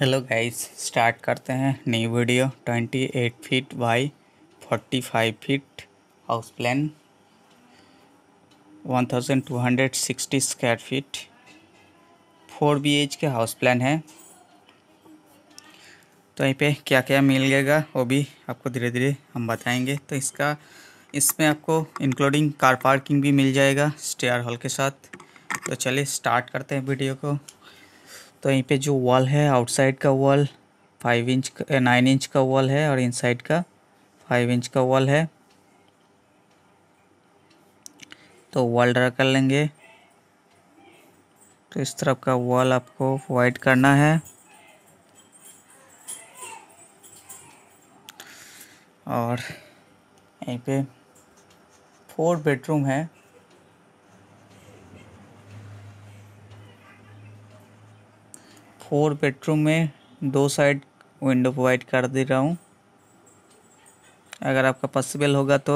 hello guys start करते हैं new video 28 feet by 45 feet house plan 1260 square feet four B K house plan है तो यहीं पे क्या क्या मिल जाएगा वो भी आपको धीरे धीरे हम बताएंगे तो इसका इसमें आपको इंक्लूडिंग कार पार्किंग भी मिल जाएगा स्टेयर हॉल के साथ तो चलिए स्टार्ट करते हैं वीडियो को तो यहीं पे जो वॉल है आउटसाइड का wall five inch nine inch का वॉल eh, है और इनसाइड का फाइव इंच का वॉल है तो वॉल ड्रा कर लेंगे तो इस तरफ का वॉल आपको वाइट करना है और यहीं पे फोर बेडरूम है फोर बेडरूम में दो साइड विंडो प्रोवाइड कर दे रहा हूँ अगर आपका पॉसिबल होगा तो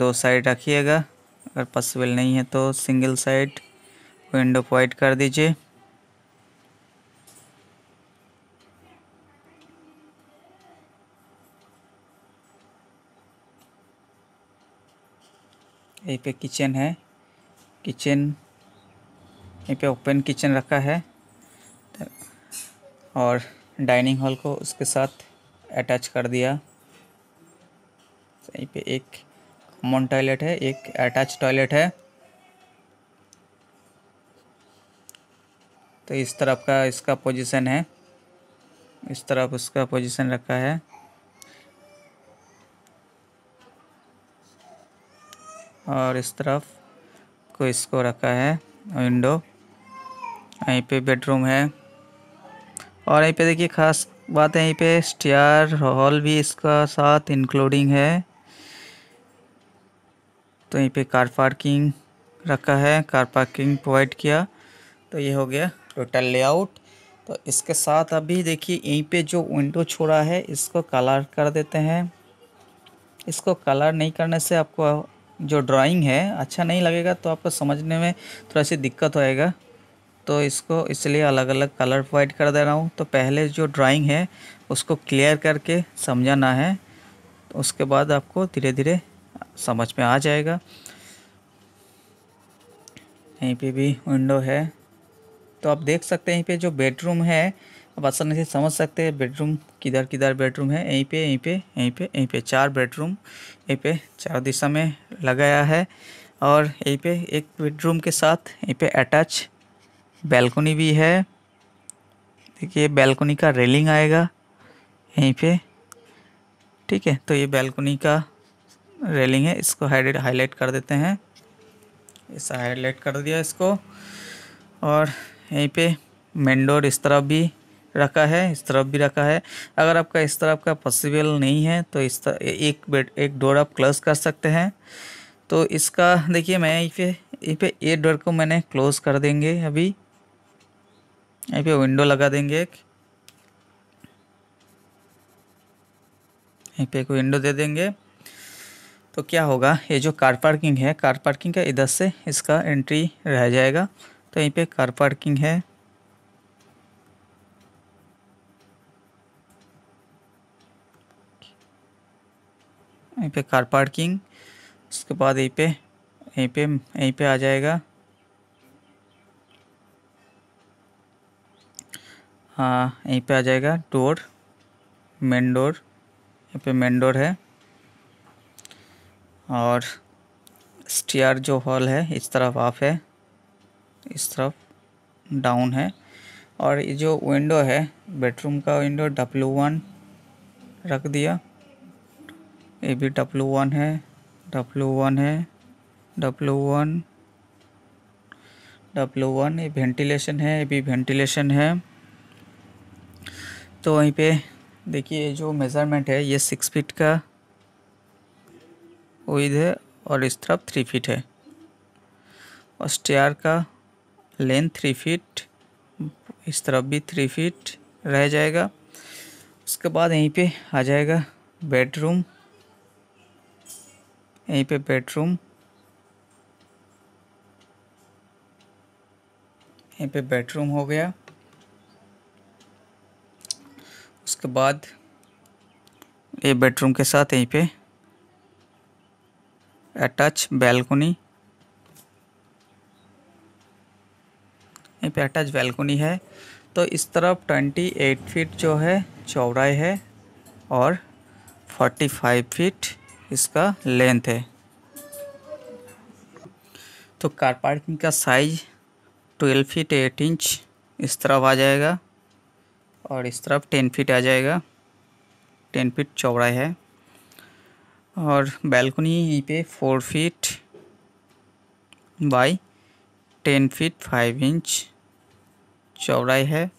दो साइड रखिएगा अगर पॉसिबल नहीं है तो सिंगल साइड विंडो प्रोवाइड कर दीजिए यहीं पे किचन है किचन यहीं पे ओपन किचन रखा है और डाइनिंग हॉल को उसके साथ अटैच कर दिया यहीं पे एक कॉमन टॉयलेट है एक अटैच टॉयलेट है तो इस तरफ का इसका पोजीशन है इस तरफ उसका पोजीशन रखा है और इस तरफ को इसको रखा है विंडो यहीं पे बेडरूम है और यहीं पे देखिए खास बात है यहीं पे स्टेयर हॉल भी इसका साथ इंक्लूडिंग है तो यहीं पे कार पार्किंग रखा है कार पार्किंग प्रोवाइड किया तो ये हो गया टोटल लेआउट तो इसके साथ अभी देखिए यहीं पे जो विंडो छोड़ा है इसको कलर कर देते हैं इसको कलर नहीं करने से आपको जो ड्राइंग है अच्छा नहीं लगेगा तो आपको समझने में थोड़ा सी दिक्कत होएगा तो इसको इसलिए अलग अलग कलर प्रोवाइड कर दे रहा हूँ तो पहले जो ड्राइंग है उसको क्लियर करके समझाना है तो उसके बाद आपको धीरे धीरे समझ में आ जाएगा यहीं पे भी विंडो है तो आप देख सकते हैं यहीं पे जो बेडरूम है आप आसानी से समझ सकते हैं बेडरूम किधर किधर बेडरूम है यहीं पे यहीं पे यहीं पे यहीं पे चार बेडरूम यहीं पे चार दिशा में लगाया है और यहीं पे एक बेडरूम के साथ यहीं पे अटैच बैल्कोनी भी है देखिए बैल्कोनी का रेलिंग आएगा यहीं पे ठीक है तो ये बैल्कोनी का रेलिंग है इसको हाईलाइट कर देते हैं ऐसा हाईलाइट कर दिया इसको और यहीं पे मेन डोर इस तरफ भी रखा है इस तरफ भी रखा है अगर आपका इस तरफ का पॉसिबल नहीं है तो इस तरह एक बेड एक डोर आप क्लोज कर सकते हैं तो इसका देखिए मैं यहीं पे यहीं पे एक डोर को मैंने क्लोज़ कर देंगे अभी यहाँ पे विंडो लगा देंगे एक यहाँ पे एक विंडो दे देंगे तो क्या होगा ये जो कार पार्किंग है कार पार्किंग का इधर से इसका एंट्री रह जाएगा तो यहीं पे कार पार्किंग है यहीं पे कार पार्किंग उसके बाद यहीं पे यहीं पे यहीं पे आ जाएगा हाँ, यहीं पे आ जाएगा डोर मेन डोर यहाँ पे मेन डोर है और स्टीयर जो हॉल है इस तरफ ऑफ है इस तरफ डाउन है और ये जो विंडो है बेडरूम का विंडो डब्लू वन रख दिया ये भी डब्लू वन है डब्लू वन है डब्लू वन डब्लू वन ये वेंटिलेशन है ये भी वेंटिलेशन है तो वहीं पे देखिए जो मेज़रमेंट है ये सिक्स फीट का विद है और इस तरफ थ्री फीट है और स्टेयर का लेंथ थ्री फीट इस तरफ भी थ्री फीट रह जाएगा उसके बाद यहीं पे आ जाएगा बेडरूम यहीं पे बेडरूम यहीं पे बेडरूम हो गया उसके बाद ये बेडरूम के साथ यहीं पे अटैच बैल्कोनी यहीं पे अटैच बैल्कोनी है तो इस तरफ 28 फीट जो है चौड़ाई है और 45 फीट इसका लेंथ है तो कार पार्किंग का साइज 12 फीट 8 इंच इस तरफ आ जाएगा और इस तरफ टेन फीट आ जाएगा टेन फीट चौड़ाई है और बैल्कनी पे four feet by ten feet five inch चौड़ाई है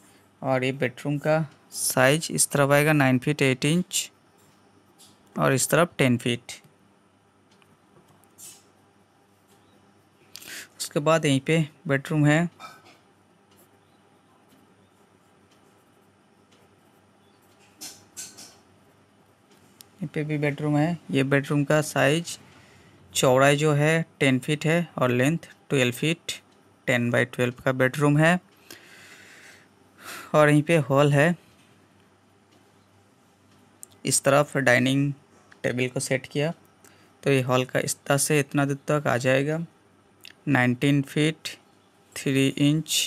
और ये बेडरूम का साइज इस तरफ आएगा नाइन फीट एट इंच और इस तरफ टेन फीट उसके बाद यहीं पे बेडरूम है पे भी बेडरूम है ये बेडरूम का साइज चौड़ाई जो है टेन फीट है और length twelve feet ten by twelve का बेडरूम है और यहीं पे हॉल है इस तरफ डाइनिंग टेबल को सेट किया तो ये हॉल का इस तरह से इतना दूर तक आ जाएगा नाइनटीन फीट थ्री इंच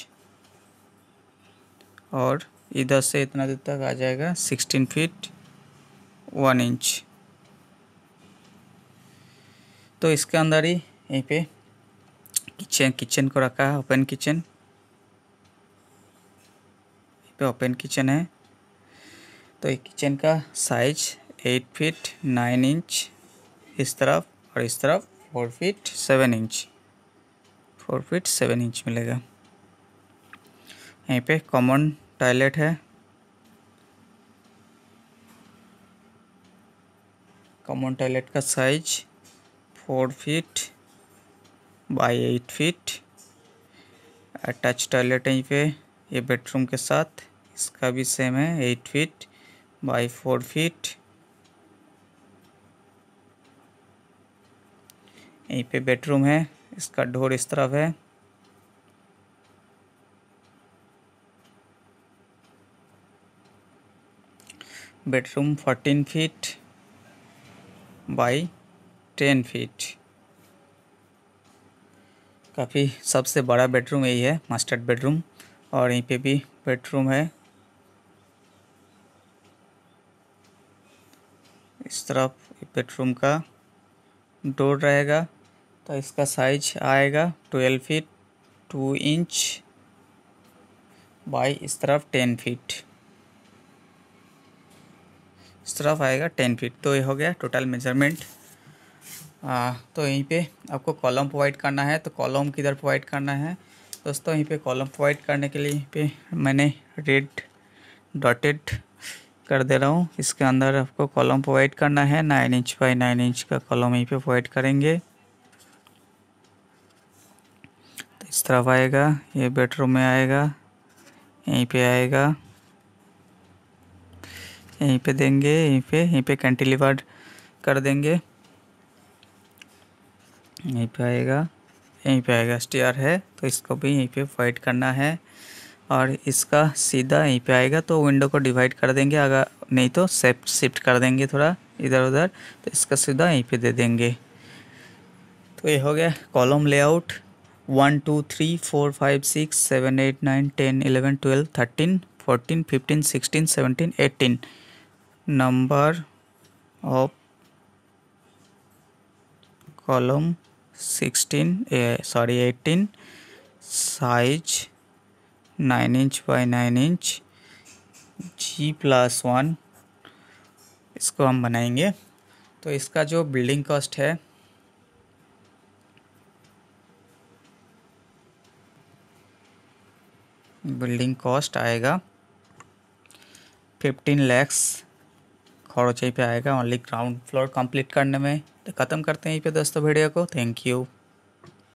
और इधर से इतना दूर तक आ जाएगा सिक्सटीन फीट वन इंच तो इसके अंदर ही यहीं पे किचन किचन को रखा है ओपन किचन पे ओपन किचन है तो ये किचन का size eight feet nine inch इस तरफ और इस तरफ four feet seven inch four feet seven inch मिलेगा यहीं पे कॉमन टॉयलेट है कॉमन टॉयलेट का size four feet by eight feet attach toilet यहीं पे ये बेडरूम के साथ इसका भी सेम है eight feet by four feet यहीं पे बेडरूम है इसका ढोर इस तरफ है bedroom fourteen feet by ten feet काफ़ी सबसे बड़ा बेडरूम यही है मास्टर्ड बेडरूम और यहीं पे भी बेडरूम है इस तरफ बेडरूम का डोर रहेगा तो इसका साइज आएगा twelve feet two inch by इस तरफ टेन फीट इस तरफ आएगा टेन फीट तो ये हो गया टोटल मेजरमेंट तो यहीं पे आपको कॉलम प्रोवाइड करना है तो कॉलम किधर प्रोवाइड करना है दोस्तों यहीं पे कॉलम प्रोवाइड करने के लिए पे मैंने रेड डॉटेड कर दे रहा हूँ इसके अंदर आपको कॉलम प्रोवाइड करना है nine inch by nine inch का कॉलम यहीं पे प्रोवाइड करेंगे तो इस तरफ आएगा ये बेडरूम में आएगा यहीं पे आएगा यहीं पे देंगे यहीं पे यहीं पे कैंटिलीवर कर देंगे यहीं पे आएगा यहीं पे आएगा स्टेयर है तो इसको भी यहीं पे फाइट करना है और इसका सीधा यहीं पे आएगा तो विंडो को डिवाइड कर देंगे अगर नहीं तो सेफ्ट शिफ्ट कर देंगे थोड़ा इधर उधर तो इसका सीधा यहीं पे दे देंगे तो ये हो गया column layout one two three four five six seven eight nine ten eleven twelve thirteen fourteen fifteen sixteen seventeen eighteen number of column 16 uh, sorry 18 size 9 inch by 9 inch G plus one इसको हम बनाएंगे तो इसका जो building cost है building cost आएगा fifteen lakhs खड़ोचाई पे आएगा ओनली ग्राउंड फ्लोर कंप्लीट करने में तो ख़त्म करते हैं यहीं पे दोस्तों वीडियो को थैंक यू